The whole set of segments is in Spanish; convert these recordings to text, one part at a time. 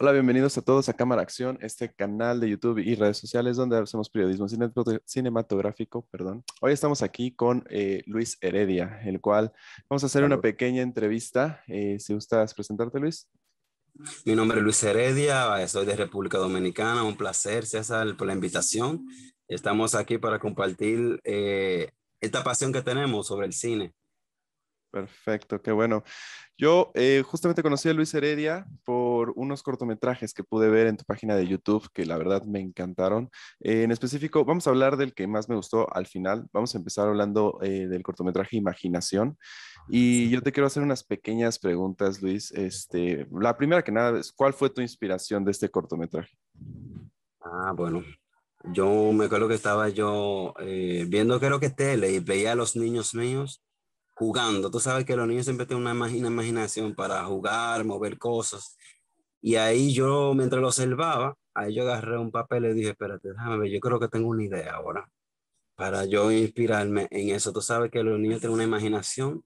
Hola, bienvenidos a todos a Cámara Acción, este canal de YouTube y redes sociales donde hacemos periodismo cinematográfico. Perdón. Hoy estamos aquí con eh, Luis Heredia, el cual vamos a hacer una pequeña entrevista. Eh, si gustas presentarte, Luis. Mi nombre es Luis Heredia, soy de República Dominicana. Un placer, César, por la invitación. Estamos aquí para compartir eh, esta pasión que tenemos sobre el cine Perfecto, qué bueno. Yo eh, justamente conocí a Luis Heredia por unos cortometrajes que pude ver en tu página de YouTube, que la verdad me encantaron. Eh, en específico, vamos a hablar del que más me gustó al final. Vamos a empezar hablando eh, del cortometraje Imaginación. Y yo te quiero hacer unas pequeñas preguntas, Luis. Este, la primera que nada es, ¿cuál fue tu inspiración de este cortometraje? Ah, bueno, yo me acuerdo que estaba yo viendo creo que tele y veía a los niños míos jugando. Tú sabes que los niños siempre tienen una imaginación para jugar, mover cosas. Y ahí yo, mientras lo observaba, ahí yo agarré un papel y dije, espérate, déjame ver, yo creo que tengo una idea ahora para yo inspirarme en eso. Tú sabes que los niños tienen una imaginación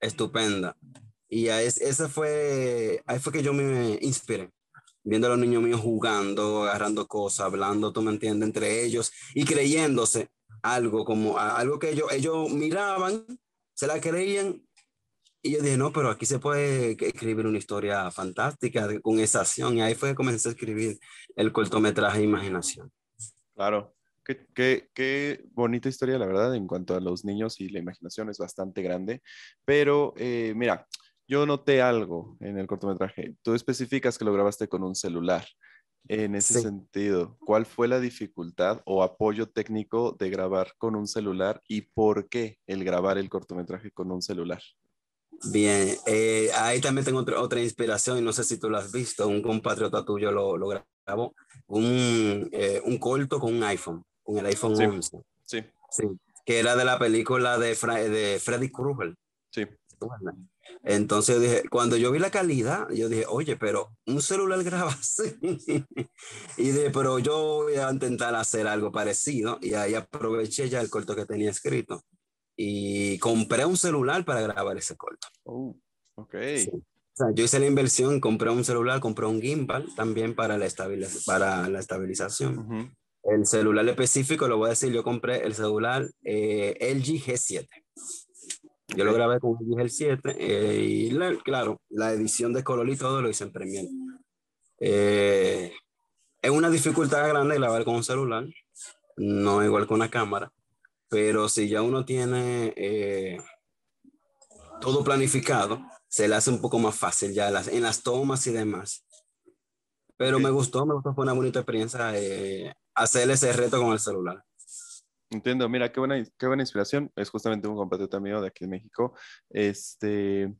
estupenda. Y ahí, fue, ahí fue que yo me inspiré, viendo a los niños míos jugando, agarrando cosas, hablando, tú me entiendes, entre ellos y creyéndose algo como algo que ellos, ellos miraban se la creían. Y yo dije, no, pero aquí se puede escribir una historia fantástica con esa acción. Y ahí fue que comencé a escribir el cortometraje Imaginación. Claro, Qué, bonita historia, la verdad, en cuanto a los niños y la imaginación es bastante grande. Pero eh, mira, yo noté algo en el cortometraje. Tú especificas que lo grabaste con un celular. En ese sentido, ¿cuál fue la dificultad o apoyo técnico de grabar con un celular y por qué el grabar el cortometraje con un celular? Bien, eh, ahí también tengo otra, inspiración y no sé si tú lo has visto, un compatriota tuyo lo, grabó, un, eh, un, corto con un iPhone, con el iPhone 11. Sí. sí. Que era de la película de, Freddy Krueger. Sí. Entonces dije, cuando yo vi la calidad, yo dije, oye, pero un celular graba y dije, pero yo voy a intentar hacer algo parecido. Y ahí aproveché ya el corto que tenía escrito. Y compré un celular para grabar ese corto. Oh, yo hice la inversión, compré un celular, compré un gimbal también para la, para la estabilización. El celular específico, lo voy a decir, yo compré el celular eh, LG G7. Yo lo grabé con el 7 eh, y claro, la edición de color y todo lo hice en Premiere. Eh, es una dificultad grande grabar con un celular, no igual con una cámara, pero si ya uno tiene eh, todo planificado, se le hace un poco más fácil ya las, en las tomas y demás. Pero me gustó, me gustó, fue una bonita experiencia hacer ese reto con el celular. Entiendo, mira, qué buena, qué buena inspiración. Es justamente un compatriota mío de aquí en México. Este,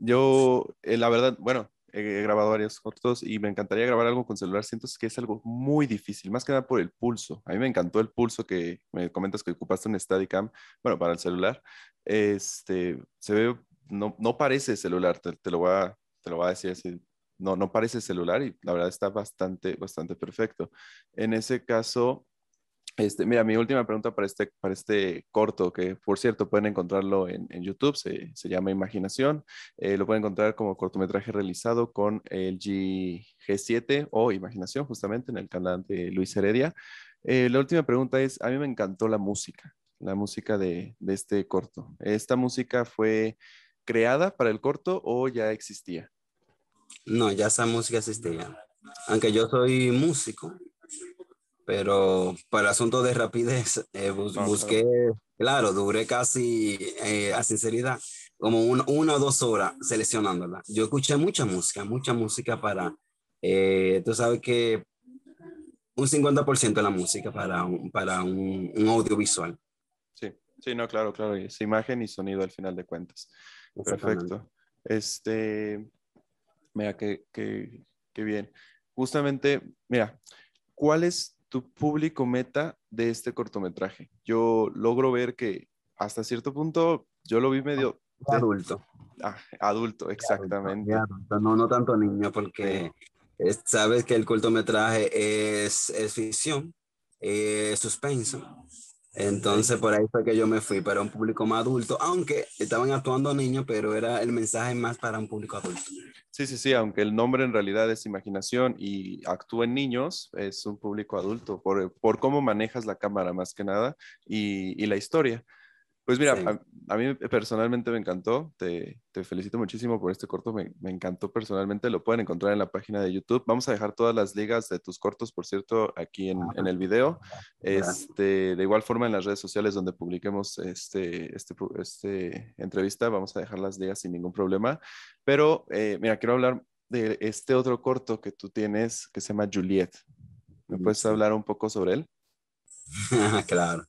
yo, eh, la verdad, bueno, he, grabado varios cortos y me encantaría grabar algo con celular. Siento que es algo muy difícil, más que nada por el pulso. A mí me encantó el pulso que me comentas que ocupaste un Steadicam, bueno, para el celular. Este, se ve, no, no parece celular, te, lo voy a, te lo voy a decir así. No, no parece celular y la verdad está bastante, bastante perfecto. En ese caso, este, mira, mi última pregunta para este, para este corto, que por cierto pueden encontrarlo en, YouTube, se, llama Imaginación. Eh, lo pueden encontrar como cortometraje realizado con el G, 7 o Imaginación, justamente en el canal de Luis Heredia. Eh, la última pregunta es, a mí me encantó la música, la música de, de este corto. ¿Esta música fue creada para el corto o ya existía? No, ya esa música existía. Aunque yo soy músico, pero para asuntos de rapidez eh, busqué, claro. duré casi, eh, a sinceridad, como un, una o dos horas seleccionándola. Yo escuché mucha música, mucha música para, eh, tú sabes que un 50% de la música para, un, para un, un, audiovisual. Sí, sí, no, claro, claro, es imagen y sonido al final de cuentas. Perfecto. Este, mira, qué, bien. Justamente, mira, ¿cuál es? tu público meta de este cortometraje? Yo logro ver que hasta cierto punto yo lo vi ah, medio... Adulto. Ah, adulto, exactamente. No, no tanto niño, porque sabes que el cortometraje es, es ficción, es suspenso. Entonces por ahí fue que yo me fui para un público más adulto, aunque estaban actuando niños, pero era el mensaje más para un público adulto. Sí, sí, sí, aunque el nombre en realidad es imaginación y actúa en niños, es un público adulto por, por cómo manejas la cámara más que nada y, y la historia. Pues mira, a, mí personalmente me encantó, te, felicito muchísimo por este corto, me, encantó personalmente, lo pueden encontrar en la página de YouTube. Vamos a dejar todas las ligas de tus cortos, por cierto, aquí en, el video. Este, de igual forma en las redes sociales donde publiquemos esta este este entrevista, vamos a dejar las ligas sin ningún problema. Pero eh, mira, quiero hablar de este otro corto que tú tienes que se llama Juliet. ¿Me puedes hablar un poco sobre él? claro.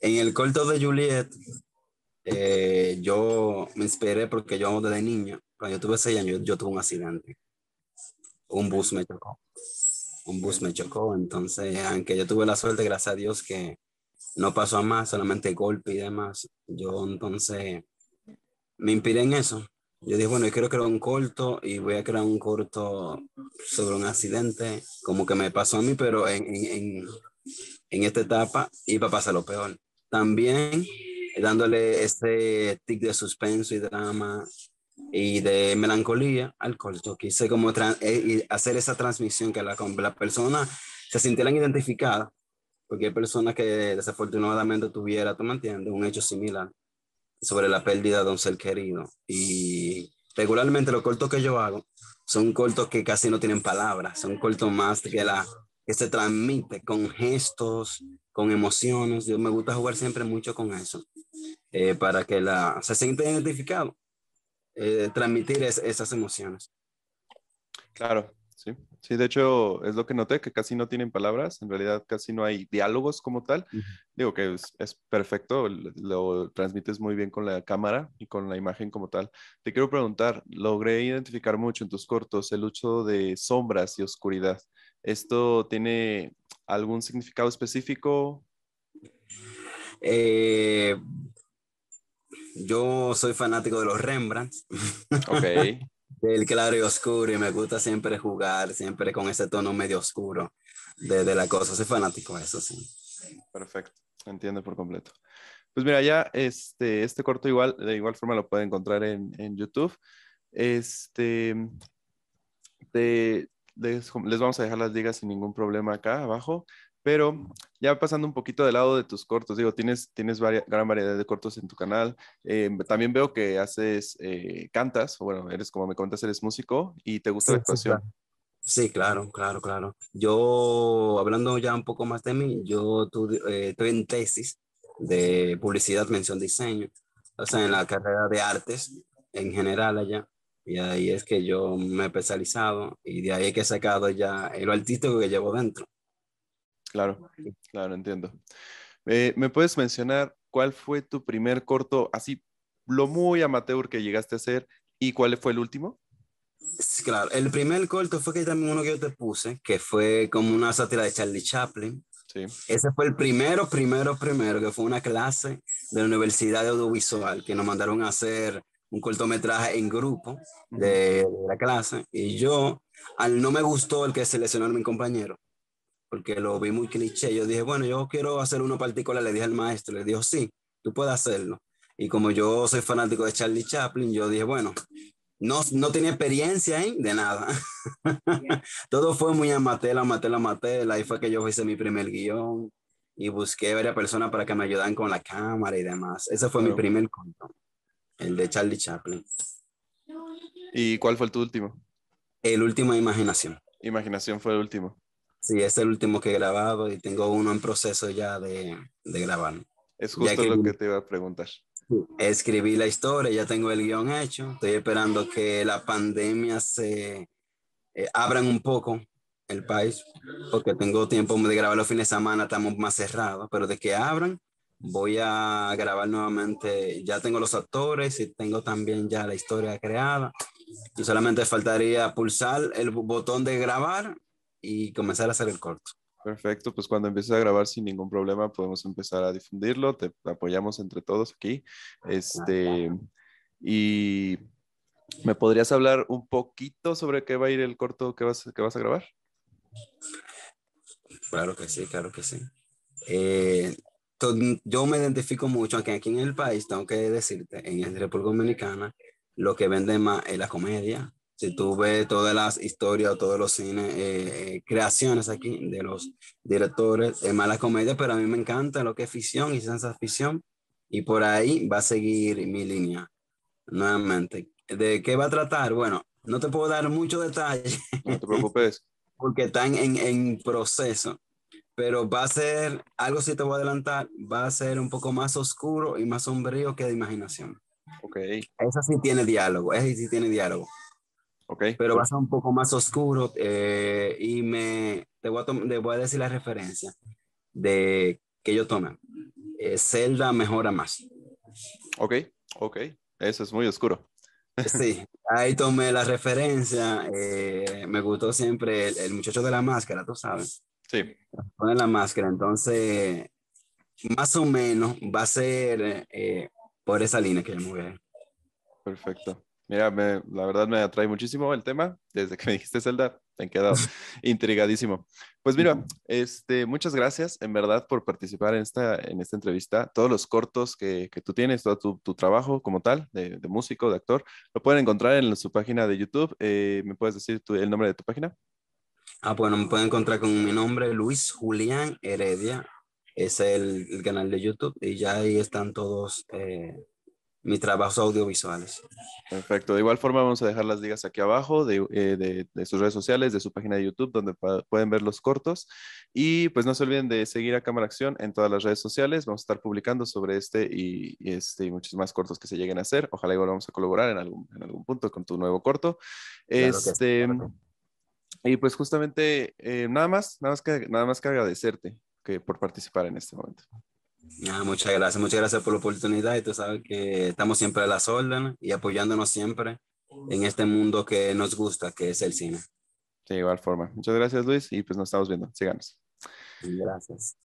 En el corto de Juliet, eh, yo me inspiré porque yo desde niño, cuando yo tuve seis años, yo, tuve un accidente. Un bus me chocó. Un bus me chocó. Entonces, aunque yo tuve la suerte, gracias a Dios, que no pasó a más, solamente golpe y demás. Yo entonces me inspiré en eso. Yo dije, bueno, yo quiero crear un corto y voy a crear un corto sobre un accidente, como que me pasó a mí, pero en, en en esta etapa y a pasar lo peor. También dándole ese tic de suspenso y drama y de melancolía al corto. Quise como eh, hacer esa transmisión que la, la persona se sintieran identificada porque hay personas que desafortunadamente tuviera, tú me entiendes, un hecho similar sobre la pérdida de un ser querido. Y regularmente los cortos que yo hago son cortos que casi no tienen palabras, son cortos más que la que se transmite con gestos, con emociones. Yo me gusta jugar siempre mucho con eso, eh, para que la, se sienta identificado, eh, transmitir esas emociones. Claro, sí. Sí, de hecho, es lo que noté, que casi no tienen palabras, en realidad casi no hay diálogos como tal. Digo que es, perfecto, lo transmites muy bien con la cámara y con la imagen como tal. Te quiero preguntar, logré identificar mucho en tus cortos el uso de sombras y oscuridad. ¿Esto tiene algún significado específico? Eh, yo soy fanático de los Rembrandts. Ok. Del claro y oscuro, y me gusta siempre jugar, siempre con ese tono medio oscuro de, la cosa. Soy fanático de eso, sí. Perfecto, entiendo por completo. Pues mira, ya este, este corto igual, de igual forma lo puede encontrar en, en YouTube. Este, de les, vamos a dejar las ligas sin ningún problema acá abajo. Pero ya pasando un poquito del lado de tus cortos, digo, tienes, tienes gran variedad de cortos en tu canal. Em, también veo que haces, eh, cantas, bueno, eres como me contas, eres músico y te gusta la actuación. Sí, claro. claro, claro, Yo, hablando ya un poco más de mí, yo tu, eh, en tesis de publicidad, mención, diseño, o sea, en la carrera de artes en general allá. Y ahí es que yo me he especializado y de ahí es que he sacado ya el artístico que llevo dentro. Claro, claro, entiendo. Eh, ¿Me puedes mencionar cuál fue tu primer corto, así, lo muy amateur que llegaste a hacer y cuál fue el último? Claro, el primer corto fue que también uno que yo te puse, que fue como una sátira de Charlie Chaplin. Ese fue el primero, primero, primero, que fue una clase de la Universidad de Audiovisual que nos mandaron a hacer un cortometraje en grupo de, la clase y yo, al no me gustó el que seleccionaron mi compañero, porque lo vi muy cliché, yo dije, bueno, yo quiero hacer una particular, le dije al maestro, le dijo, sí, tú puedes hacerlo. Y como yo soy fanático de Charlie Chaplin, yo dije, bueno, no, no tenía experiencia de nada. Todo fue muy amateur, amateur, amateur. Ahí fue que yo hice mi primer guión y busqué varias personas para que me ayudaran con la cámara y demás. Ese fue mi primer corto el de Charlie Chaplin. ¿Y cuál fue el tu último? El último, Imaginación. Imaginación fue el último. Sí, es el último que he grabado y tengo uno en proceso ya de, de grabar. Es justo lo que te iba a preguntar. Escribí la historia, ya tengo el guión hecho. Estoy esperando que la pandemia se eh, abran un poco el país, porque tengo tiempo de grabar los fines de semana, estamos más cerrados, pero de que abran, voy a grabar nuevamente, ya tengo los actores y tengo también ya la historia creada. Y solamente faltaría pulsar el botón de grabar y comenzar a hacer el corto. Perfecto, pues cuando empieces a grabar sin ningún problema podemos empezar a difundirlo, te apoyamos entre todos aquí. Este, y ¿me podrías hablar un poquito sobre qué va a ir el corto que vas, que vas a grabar? Claro que sí, claro que sí. Eh, yo me identifico mucho, aquí en el país, tengo que decirte, en la República Dominicana, lo que vende más es la comedia. Si tú ves todas las historias, todos los cines, eh, eh, creaciones aquí de los directores, es más la comedia, pero a mí me encanta lo que es ficción y ciencia ficción. Y por ahí va a seguir mi línea. Nuevamente, ¿de qué va a tratar? Bueno, no te puedo dar mucho detalle. No te preocupes. Porque están en, en proceso pero va a ser, algo si te voy a adelantar, va a ser un poco más oscuro y más sombrío que de imaginación. Ok. Esa sí tiene diálogo, esa sí tiene diálogo. Ok. Pero va a ser un poco más oscuro eh, y me, te voy, a decir la referencia de que yo tomo celda eh, Zelda mejora más. Ok, ok. Eso es muy oscuro. Sí, ahí tomé la referencia. Eh, me gustó siempre el, muchacho de la máscara, tú sabes. Sí. Pone la máscara, entonces, más o menos va a ser eh, por esa línea que yo me Perfecto. Mira, la verdad me atrae muchísimo el tema. Desde que me dijiste Zelda, me he quedado intrigadísimo. Pues mira, este, muchas gracias en verdad por participar en esta, en esta entrevista. Todos los cortos que, que tú tienes, todo tu, trabajo como tal, de, músico, de actor, lo pueden encontrar en su página de YouTube. Eh, ¿Me puedes decir el nombre de tu página? Ah, bueno, pues, me pueden encontrar con mi nombre, Luis Julián Heredia. Es el, canal de YouTube y ya ahí están todos eh, mis trabajos audiovisuales. Perfecto. De igual forma, vamos a dejar las ligas aquí abajo de, eh, de, sus redes sociales, de su página de YouTube, donde pueden ver los cortos. Y pues no se olviden de seguir a Cámara Acción en todas las redes sociales. Vamos a estar publicando sobre este y, este y muchos más cortos que se lleguen a hacer. Ojalá igual vamos a colaborar en algún, en algún punto con tu nuevo corto. este. Y pues justamente eh, nada más, nada más que nada más que agradecerte que por participar en este momento. Ah, muchas gracias, muchas gracias por la oportunidad y tú sabes que estamos siempre a la solda y apoyándonos siempre en este mundo que nos gusta, que es el cine. De igual forma. Muchas gracias Luis y pues nos estamos viendo. Síganos. Gracias.